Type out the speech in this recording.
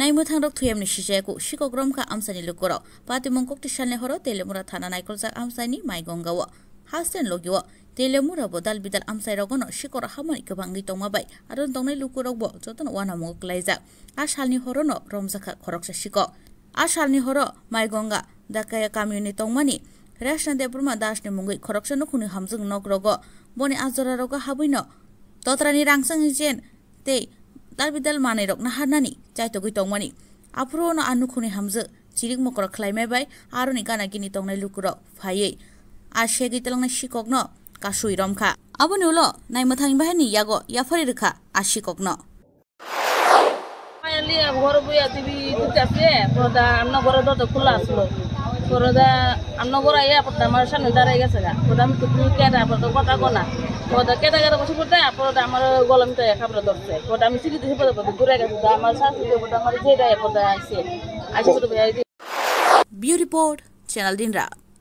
নাইমু থাংরক থুয়ামনি সিজায়াকু শিকক রমখা আমসানি লুকর পাতিমং কক টিসালনে হর তেলেমুরা থানা নাইকলজাক আমসানি মাইগঙ্গাও হাস্টেন লগিও তেলেমুরা বদাল বিদাল আমসাই রগন শিকর হামনি গবাঙ্গি তংমাবাই আরন তংনাই লুকুরকব যতন ওয়ানামুক লাইজা আর সালনি হরন রমজাখা খরকসা শিকক আর সালনি হর মাইগঙ্গা দাকায়া কামিউনি তংমানি রেশনা দেবরমা দাসনি মুঙ্গি খরকসানো খুনি হামজং নগ্রগ বনি আজরা রগ হাবইন ততরানি রাংসাং জেন তে dar bidal mane rok na hanani chai to gui tongmani afro no anu khuni hamza chirik mokor khlaimai bai aro ni kana gini tongnai lukuro phaiye আর সে গীতলং শিকক ন কাশুই রমখা আবু নিউল নাই মথাং বাহিনী ইয়াগো ইয়াফারি রেখা আর শিকক ন ঘর বইয়া টিভি দুটা আছে পর্দা আমার ঘরে দরজা খোলা আসলো পরে আন্ন বড়াইয়া পড়তে আমার সামনে দাঁড়াই গেছে গা পরে আমি তুমি কেটে তো কথা কোনা পরে কেটে কেটে বসে পড়তে পরে আমার গলমটা খাবার ধরছে পরে আমি সিঁড়ি দিয়েছি পরে ঘুরে গেছে আমার শাশুড়ি পরে আমার যেটাই পরে আসছে আসছে পরে বিউ রিপোর্ট চ্যানেল দিন রাত